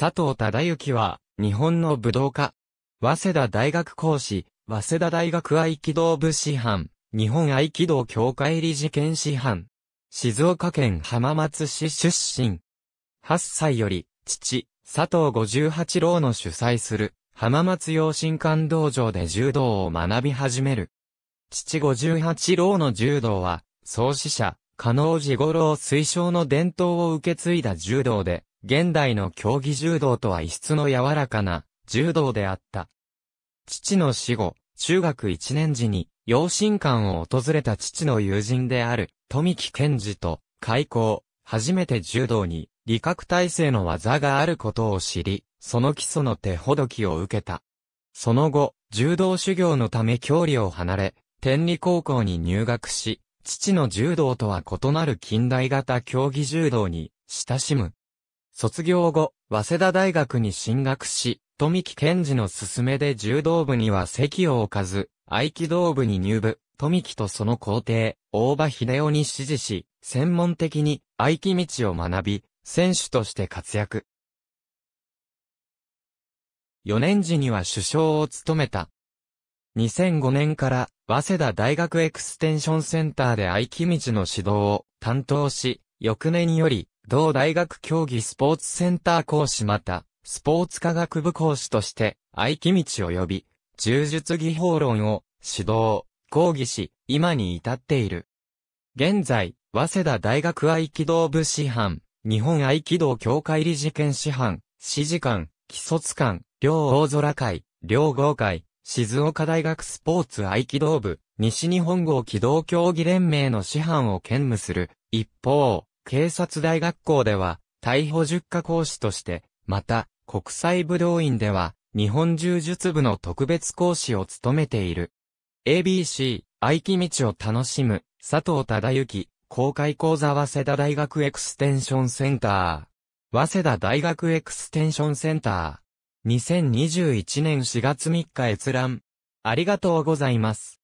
佐藤忠之は、日本の武道家。早稲田大学講師、早稲田大学合気道部師範、日本合気道協会理事兼師範。静岡県浜松市出身。8歳より、父、佐藤五十八郎の主催する、浜松養心館道場で柔道を学び始める。父五十八郎の柔道は、創始者、加納治五郎推奨の伝統を受け継いだ柔道で、現代の競技柔道とは異質の柔らかな柔道であった。父の死後、中学1年時に養親館を訪れた父の友人である富木健二と開校、初めて柔道に理覚体制の技があることを知り、その基礎の手ほどきを受けた。その後、柔道修行のため郷里を離れ、天理高校に入学し、父の柔道とは異なる近代型競技柔道に親しむ。卒業後、早稲田大学に進学し、富木健二の勧めで柔道部には席を置かず、合気道部に入部、富木とその皇帝、大場秀夫に指示し、専門的に合気道を学び、選手として活躍。4年時には首相を務めた。2005年から、早稲田大学エクステンションセンターで合気道の指導を担当し、翌年より、同大学競技スポーツセンター講師また、スポーツ科学部講師として、愛機道及び、柔術技法論を、指導、講義し、今に至っている。現在、早稲田大学合気道部師範、日本合気道協会理事権師範、指示官、既卒官、両大空会、両合会、静岡大学スポーツ合気道部、西日本合機道競技連盟の師範を兼務する。一方、警察大学校では、逮捕十科講師として、また、国際武道院では、日本柔術部の特別講師を務めている。ABC、愛き道を楽しむ、佐藤忠之、公開講座早稲田大学エクステンションセンター。早稲田大学エクステンションセンター。2021年4月3日閲覧。ありがとうございます。